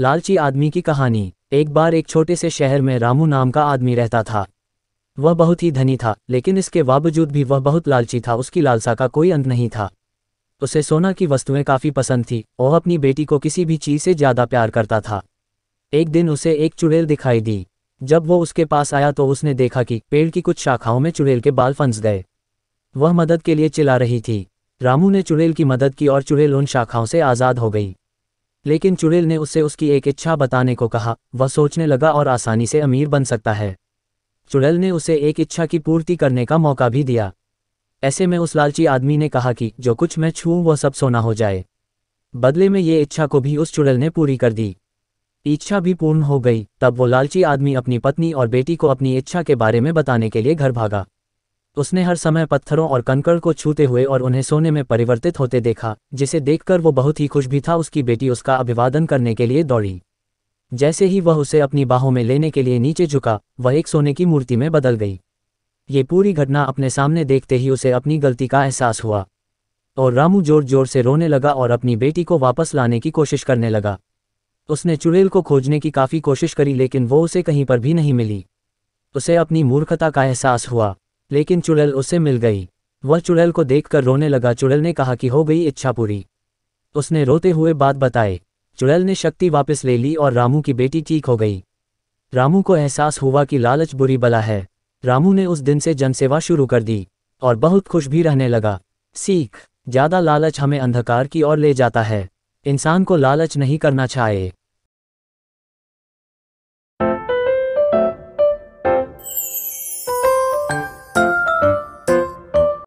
लालची आदमी की कहानी एक बार एक छोटे से शहर में रामू नाम का आदमी रहता था वह बहुत ही धनी था लेकिन इसके बावजूद भी वह बहुत लालची था उसकी लालसा का कोई अंत नहीं था उसे सोना की वस्तुएं काफ़ी पसंद थी और अपनी बेटी को किसी भी चीज़ से ज़्यादा प्यार करता था एक दिन उसे एक चुड़ैल दिखाई दी जब वह उसके पास आया तो उसने देखा कि पेड़ की कुछ शाखाओं में चुड़ैल के बाल फंस गए वह मदद के लिए चिल्ला रही थी रामू ने चुड़ैल की मदद की और चुड़ैल उन शाखाओं से आज़ाद हो गई लेकिन चुड़ैल ने उससे उसकी एक इच्छा बताने को कहा वह सोचने लगा और आसानी से अमीर बन सकता है चुड़ैल ने उसे एक इच्छा की पूर्ति करने का मौका भी दिया ऐसे में उस लालची आदमी ने कहा कि जो कुछ मैं छूऊं वह सब सोना हो जाए बदले में ये इच्छा को भी उस चुड़ैल ने पूरी कर दी इच्छा भी पूर्ण हो गई तब वो लालची आदमी अपनी पत्नी और बेटी को अपनी इच्छा के बारे में बताने के लिए घर भागा उसने हर समय पत्थरों और कंकड़ को छूते हुए और उन्हें सोने में परिवर्तित होते देखा जिसे देखकर वो बहुत ही खुश भी था उसकी बेटी उसका अभिवादन करने के लिए दौड़ी जैसे ही वह उसे अपनी बाहों में लेने के लिए नीचे झुका वह एक सोने की मूर्ति में बदल गई ये पूरी घटना अपने सामने देखते ही उसे अपनी गलती का एहसास हुआ और रामू जोर जोर से रोने लगा और अपनी बेटी को वापस लाने की कोशिश करने लगा उसने चुड़ैल को खोजने की काफ़ी कोशिश करी लेकिन वो उसे कहीं पर भी नहीं मिली उसे अपनी मूर्खता का एहसास हुआ लेकिन चुड़ैल उसे मिल गई वह चुड़ैल को देखकर रोने लगा चुड़ैल ने कहा कि हो गई इच्छा पूरी उसने रोते हुए बात बताए चुड़ैल ने शक्ति वापस ले ली और रामू की बेटी ठीक हो गई रामू को एहसास हुआ कि लालच बुरी बला है रामू ने उस दिन से जनसेवा शुरू कर दी और बहुत खुश भी रहने लगा सीख ज़्यादा लालच हमें अंधकार की ओर ले जाता है इंसान को लालच नहीं करना चाहिए